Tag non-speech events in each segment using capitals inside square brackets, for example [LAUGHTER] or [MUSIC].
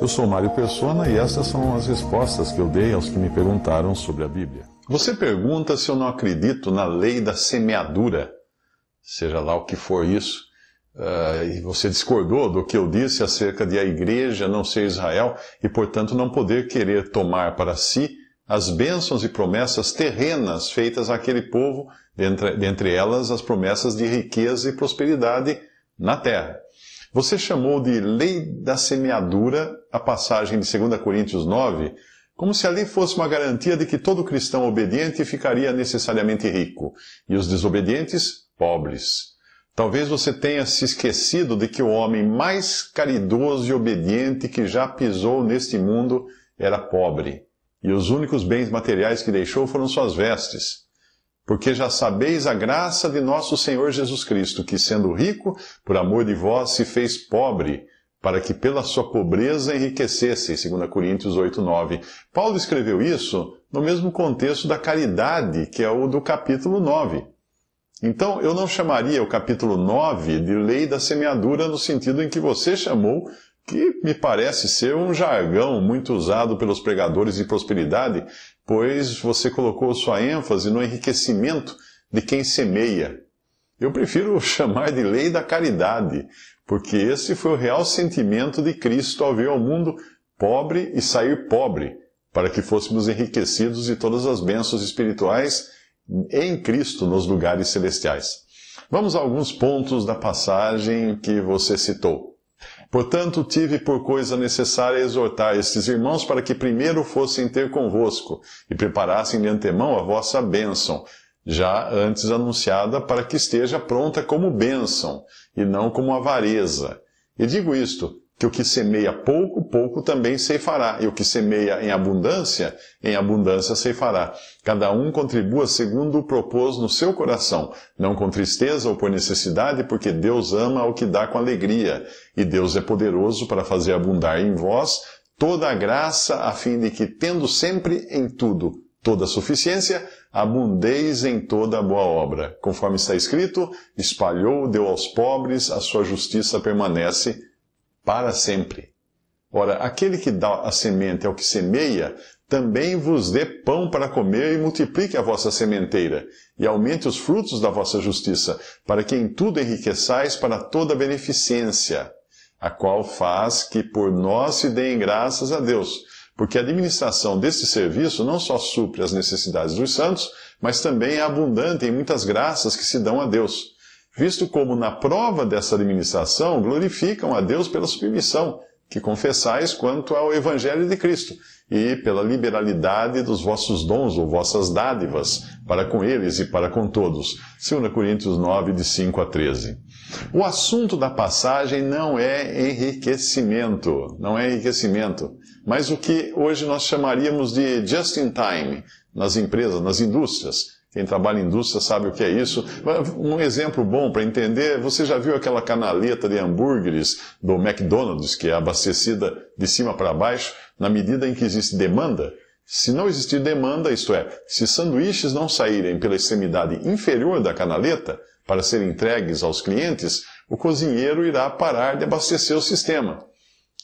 Eu sou Mário Persona e essas são as respostas que eu dei aos que me perguntaram sobre a Bíblia. Você pergunta se eu não acredito na lei da semeadura, seja lá o que for isso. Uh, e você discordou do que eu disse acerca de a igreja não ser Israel e, portanto, não poder querer tomar para si as bênçãos e promessas terrenas feitas àquele povo, dentre, dentre elas as promessas de riqueza e prosperidade na terra. Você chamou de lei da semeadura a passagem de 2 Coríntios 9, como se ali fosse uma garantia de que todo cristão obediente ficaria necessariamente rico e os desobedientes pobres. Talvez você tenha se esquecido de que o homem mais caridoso e obediente que já pisou neste mundo era pobre, e os únicos bens materiais que deixou foram suas vestes porque já sabeis a graça de nosso Senhor Jesus Cristo, que, sendo rico, por amor de vós se fez pobre, para que pela sua pobreza enriquecesse, 2 Coríntios 8, 9. Paulo escreveu isso no mesmo contexto da caridade, que é o do capítulo 9. Então, eu não chamaria o capítulo 9 de lei da semeadura no sentido em que você chamou que me parece ser um jargão muito usado pelos pregadores de prosperidade, pois você colocou sua ênfase no enriquecimento de quem semeia. Eu prefiro [LAUGHS] chamar de lei da caridade, porque esse foi o real sentimento de Cristo ao vir ao mundo pobre e sair pobre, para que fôssemos enriquecidos de todas as bênçãos espirituais em Cristo nos lugares celestiais. Vamos a alguns pontos da passagem que você citou. Portanto, tive por coisa necessária exortar estes irmãos para que primeiro fossem ter convosco e preparassem de antemão a vossa bênção, já antes anunciada, para que esteja pronta como bênção e não como avareza. E digo isto, que o que semeia pouco, pouco também ceifará, e o que semeia em abundância, em abundância ceifará. Cada um contribua segundo o propôs no seu coração, não com tristeza ou por necessidade, porque Deus ama ao que dá com alegria, e Deus é poderoso para fazer abundar em vós toda a graça, a fim de que, tendo sempre em tudo toda a suficiência, abundeis em toda a boa obra. Conforme está escrito, espalhou, deu aos pobres, a sua justiça permanece para sempre. Ora, aquele que dá a semente ao que semeia, também vos dê pão para comer e multiplique a vossa sementeira, e aumente os frutos da vossa justiça, para que em tudo enriqueçais para toda beneficência, a qual faz que por nós se deem graças a Deus, porque a administração deste serviço não só supre as necessidades dos santos, mas também é abundante em muitas graças que se dão a Deus visto como na prova dessa administração glorificam a Deus pela submissão que confessais quanto ao Evangelho de Cristo e pela liberalidade dos vossos dons ou vossas dádivas para com eles e para com todos. 2 Coríntios 9, de 5 a 13. O assunto da passagem não é enriquecimento, não é enriquecimento, mas o que hoje nós chamaríamos de just in time nas empresas, nas indústrias quem trabalha em indústria sabe o que é isso. Um exemplo bom para entender, você já viu aquela canaleta de hambúrgueres do McDonald's, que é abastecida de cima para baixo, na medida em que existe demanda? Se não existir demanda, isto é, se sanduíches não saírem pela extremidade inferior da canaleta para serem entregues aos clientes, o cozinheiro irá parar de abastecer o sistema.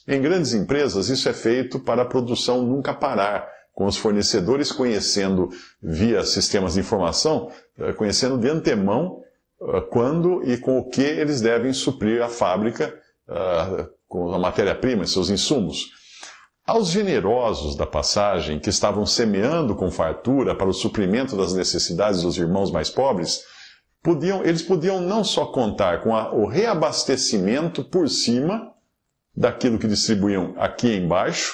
Em grandes empresas, isso é feito para a produção nunca parar, com os fornecedores conhecendo via sistemas de informação, eh, conhecendo de antemão eh, quando e com o que eles devem suprir a fábrica eh, com a matéria-prima, e seus insumos. Aos generosos da passagem, que estavam semeando com fartura para o suprimento das necessidades dos irmãos mais pobres, podiam, eles podiam não só contar com a, o reabastecimento por cima daquilo que distribuíam aqui embaixo,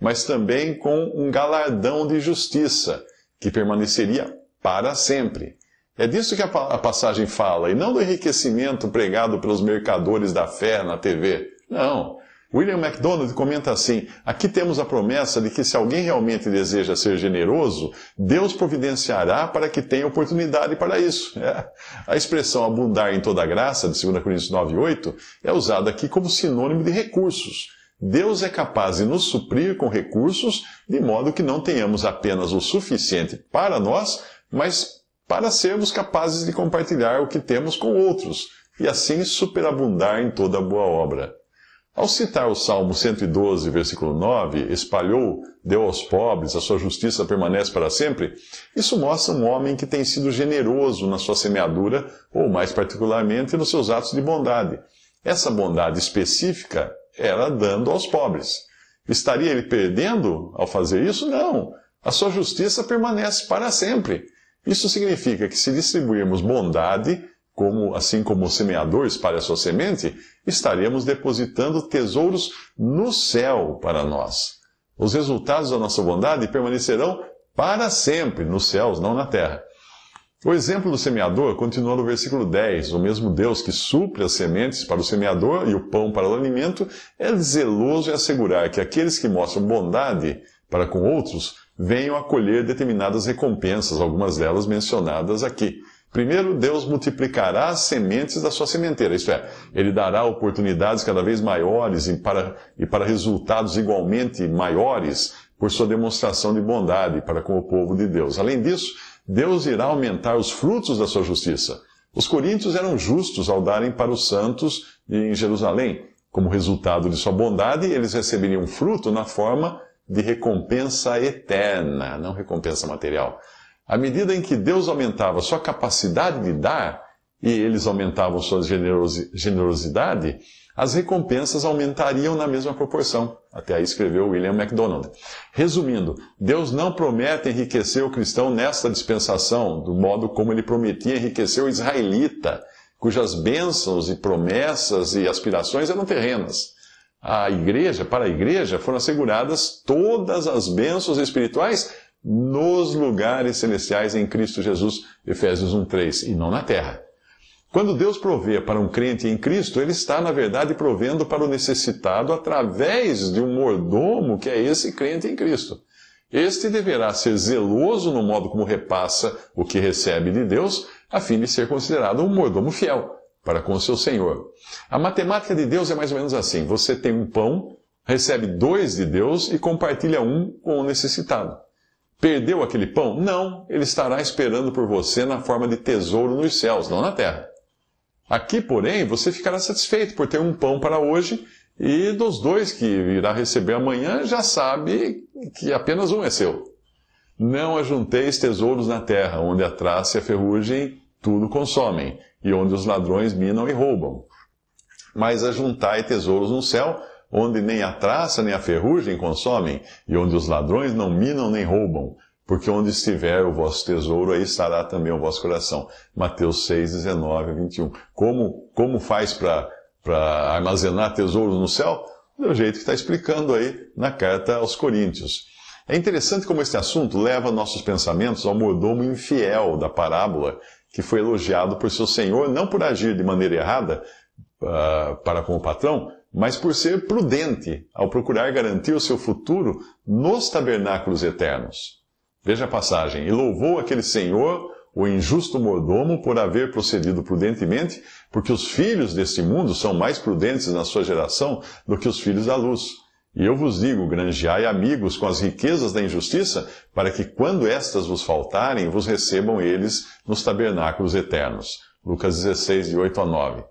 mas também com um galardão de justiça, que permaneceria para sempre. É disso que a passagem fala, e não do enriquecimento pregado pelos mercadores da fé na TV. Não. William MacDonald comenta assim: aqui temos a promessa de que se alguém realmente deseja ser generoso, Deus providenciará para que tenha oportunidade para isso. [LAUGHS] É. A expressão abundar em toda graça, de 2 Coríntios 9,8, é usada aqui como sinônimo de recursos Deus é capaz de nos suprir com recursos, de modo que não tenhamos apenas o suficiente para nós, mas para sermos capazes de compartilhar o que temos com outros, e assim superabundar em toda boa obra. Ao citar o Salmo 112, versículo 9, espalhou, deu aos pobres, a sua justiça permanece para sempre, isso mostra um homem que tem sido generoso na sua semeadura, ou mais particularmente nos seus atos de bondade. Essa bondade específica era dando aos pobres. Estaria ele perdendo ao fazer isso? Não. A sua justiça permanece para sempre. Isso significa que se distribuirmos bondade, como, assim como o semeador espalha sua semente, estaremos depositando tesouros no céu para nós. Os resultados da nossa bondade permanecerão para sempre nos céus, não na terra. O exemplo do semeador continua no versículo 10. O mesmo Deus que supre as sementes para o semeador e o pão para o alimento é zeloso em assegurar que aqueles que mostram bondade para com outros venham a colher determinadas recompensas, algumas delas mencionadas aqui. Primeiro, Deus multiplicará as sementes da sua sementeira, isto é, Ele dará oportunidades cada vez maiores e para, e para resultados igualmente maiores por sua demonstração de bondade para com o povo de Deus. Além disso, Deus irá aumentar os frutos da sua justiça. Os coríntios eram justos ao darem para os santos em Jerusalém. Como resultado de sua bondade, eles receberiam fruto na forma de recompensa eterna, não recompensa material. À medida em que Deus aumentava sua capacidade de dar e eles aumentavam sua generosidade, as recompensas aumentariam na mesma proporção. Até aí escreveu William MacDonald. Resumindo, Deus não promete enriquecer o cristão nesta dispensação, do modo como ele prometia enriquecer o israelita, cujas bênçãos e promessas e aspirações eram terrenas. A igreja, para a igreja, foram asseguradas todas as bênçãos espirituais nos lugares celestiais em Cristo Jesus, Efésios 1:3, e não na terra. Quando Deus provê para um crente em Cristo, ele está, na verdade, provendo para o necessitado através de um mordomo que é esse crente em Cristo. Este deverá ser zeloso no modo como repassa o que recebe de Deus, a fim de ser considerado um mordomo fiel para com seu Senhor. A matemática de Deus é mais ou menos assim: você tem um pão, recebe dois de Deus e compartilha um com o necessitado. Perdeu aquele pão? Não, ele estará esperando por você na forma de tesouro nos céus, não na terra. Aqui, porém, você ficará satisfeito por ter um pão para hoje, e dos dois que irá receber amanhã, já sabe que apenas um é seu. Não ajunteis tesouros na terra, onde a traça e a ferrugem tudo consomem, e onde os ladrões minam e roubam. Mas ajuntai tesouros no céu, onde nem a traça nem a ferrugem consomem, e onde os ladrões não minam nem roubam porque onde estiver o vosso tesouro, aí estará também o vosso coração. Mateus 6, 19 a 21. Como, como faz para armazenar tesouros no céu? Do jeito que está explicando aí na carta aos Coríntios. É interessante como este assunto leva nossos pensamentos ao mordomo infiel da parábola, que foi elogiado por seu senhor não por agir de maneira errada uh, para com o patrão, mas por ser prudente ao procurar garantir o seu futuro nos tabernáculos eternos. Veja a passagem. E louvou aquele senhor, o injusto mordomo, por haver procedido prudentemente, porque os filhos deste mundo são mais prudentes na sua geração do que os filhos da luz. E eu vos digo, granjeai amigos com as riquezas da injustiça, para que quando estas vos faltarem, vos recebam eles nos tabernáculos eternos. Lucas 16, de 8 a 9.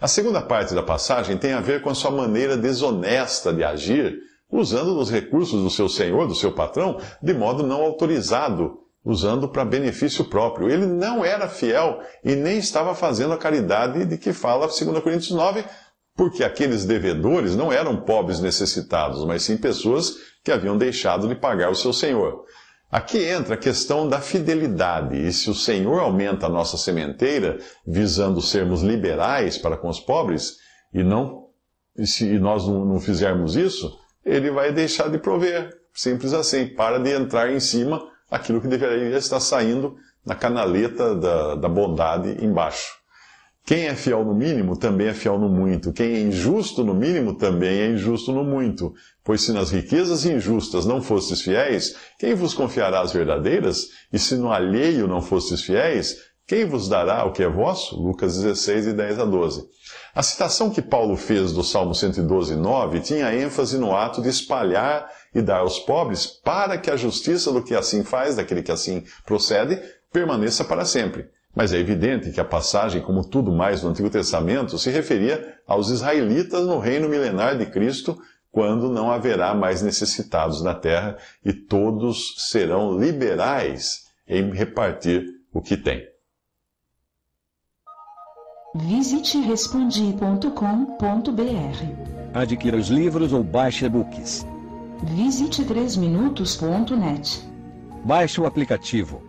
A segunda parte da passagem tem a ver com a sua maneira desonesta de agir usando os recursos do seu senhor, do seu patrão, de modo não autorizado, usando para benefício próprio. Ele não era fiel e nem estava fazendo a caridade de que fala 2 Coríntios 9, porque aqueles devedores não eram pobres necessitados, mas sim pessoas que haviam deixado de pagar o seu senhor. Aqui entra a questão da fidelidade, e se o Senhor aumenta a nossa sementeira, visando sermos liberais para com os pobres, e não e se nós não, não fizermos isso, ele vai deixar de prover. Simples assim. Para de entrar em cima aquilo que deveria estar saindo na canaleta da, da bondade embaixo. Quem é fiel no mínimo também é fiel no muito. Quem é injusto no mínimo também é injusto no muito. Pois se nas riquezas injustas não fostes fiéis, quem vos confiará as verdadeiras? E se no alheio não fostes fiéis, quem vos dará o que é vosso? Lucas 16, 10 a 12. A citação que Paulo fez do Salmo 112, 9 tinha ênfase no ato de espalhar e dar aos pobres para que a justiça do que assim faz, daquele que assim procede, permaneça para sempre. Mas é evidente que a passagem, como tudo mais no Antigo Testamento, se referia aos israelitas no reino milenar de Cristo, quando não haverá mais necessitados na terra e todos serão liberais em repartir o que têm. Visite respondi.com.br. Adquira os livros ou baixe e-books. Visite 3minutos.net. Baixe o aplicativo.